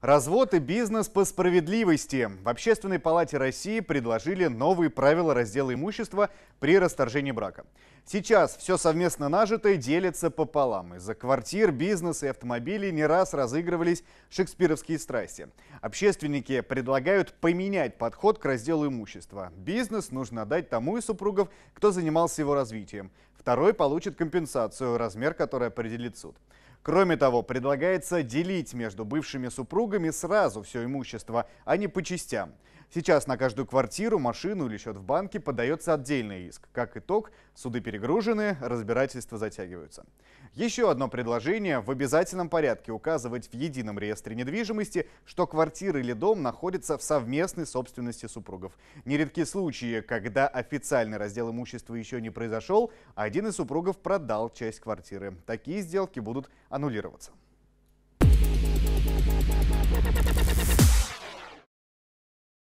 Развод и бизнес по справедливости. В Общественной палате России предложили новые правила раздела имущества при расторжении брака. Сейчас все совместно нажитое делится пополам. Из-за квартир, бизнеса и автомобилей не раз разыгрывались шекспировские страсти. Общественники предлагают поменять подход к разделу имущества. Бизнес нужно дать тому из супругов, кто занимался его развитием. Второй получит компенсацию, размер которой определит суд. Кроме того, предлагается делить между бывшими супругами сразу все имущество, а не по частям. Сейчас на каждую квартиру, машину или счет в банке подается отдельный иск. Как итог, суды перегружены, разбирательства затягиваются. Еще одно предложение – в обязательном порядке указывать в едином реестре недвижимости, что квартира или дом находится в совместной собственности супругов. Нередки случаи, когда официальный раздел имущества еще не произошел, а один из супругов продал часть квартиры. Такие сделки будут аннулироваться.